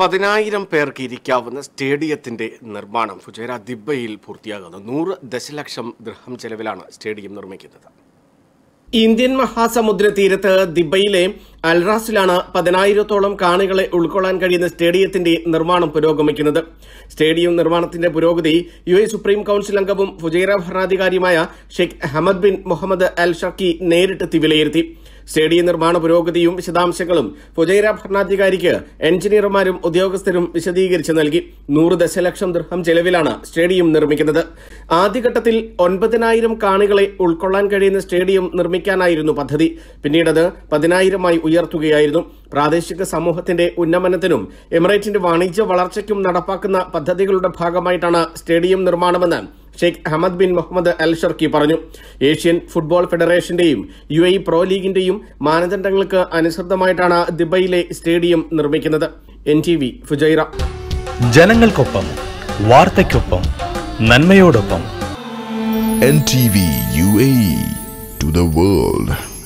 പതിനായിരം പേർക്ക് ഇരിക്കാവുന്ന സ്റ്റേഡിയത്തിന്റെ നിർമ്മാണം ഫുജേര ദിബയിൽ പൂർത്തിയാകുന്നു നൂറ് ദശലക്ഷം ദൃഹം ചെലവിലാണ് സ്റ്റേഡിയം നിർമ്മിക്കുന്നത് ഇന്ത്യൻ മഹാസമുദ്ര തീരത്ത് ദിബയിലെ അൽറാസിലാണ് പതിനായിരത്തോളം കാണികളെ ഉൾക്കൊള്ളാൻ കഴിയുന്ന സ്റ്റേഡിയത്തിന്റെ നിർമ്മാണം പുരോഗമിക്കുന്നത് സ്റ്റേഡിയം നിർമ്മാണത്തിന്റെ പുരോഗതി യു എ സുപ്രീം കൌൺസിൽ അംഗവും ഫുജൈറ ഭരണാധികാരിയുമായ Sheikh Ahmed bin Mohammed Al Sharqi നേരിട്ടെത്തി വിലയിരുത്തി സ്റ്റേഡിയം നിർമ്മാണ പുരോഗതിയും വിശദാംശങ്ങളും ഫുജൈറ ഭരണാധികാരിക്ക് എഞ്ചിനീയർമാരും ഉദ്യോഗസ്ഥരും വിശദീകരിച്ച് നൽകി നൂറ് ദശലക്ഷം ദൃഹം ചെലവിലാണ് സ്റ്റേഡിയം നിർമ്മിക്കുന്നത് ആദ്യഘട്ടത്തിൽ ഒൻപതിനായിരം കാണികളെ ഉൾക്കൊള്ളാൻ കഴിയുന്ന സ്റ്റേഡിയം നിർമ്മിക്കാനായിരുന്നു പദ്ധതി പിന്നീട് അത് പതിനായിരമായി ഉയർത്തുകയായിരുന്നു പ്രാദേശിക സമൂഹത്തിന്റെ ഉന്നമനത്തിനും എമിറേറ്റിന്റെ വാണിജ്യ വളർച്ചയ്ക്കും നടപ്പാക്കുന്ന പദ്ധതികളുടെ ഭാഗമായിട്ടാണ് സ്റ്റേഡിയം നിർമ്മാണമെന്ന് Sheikh Ahmed bin Mohammed Al Sharqi പറഞ്ഞു ഏഷ്യൻ ഫുട്ബോൾ ഫെഡറേഷന്റെയും യു പ്രോ ലീഗിന്റെയും മാനദണ്ഡങ്ങൾക്ക് അനുസൃതമായിട്ടാണ് ദുബൈയിലെ സ്റ്റേഡിയം നിർമ്മിക്കുന്നത് എൻ ടി വി ഫുജൈറ ജനങ്ങൾക്കൊപ്പം വാർത്തയ്ക്കൊപ്പം നന്മയോടൊപ്പം N T V U A to the world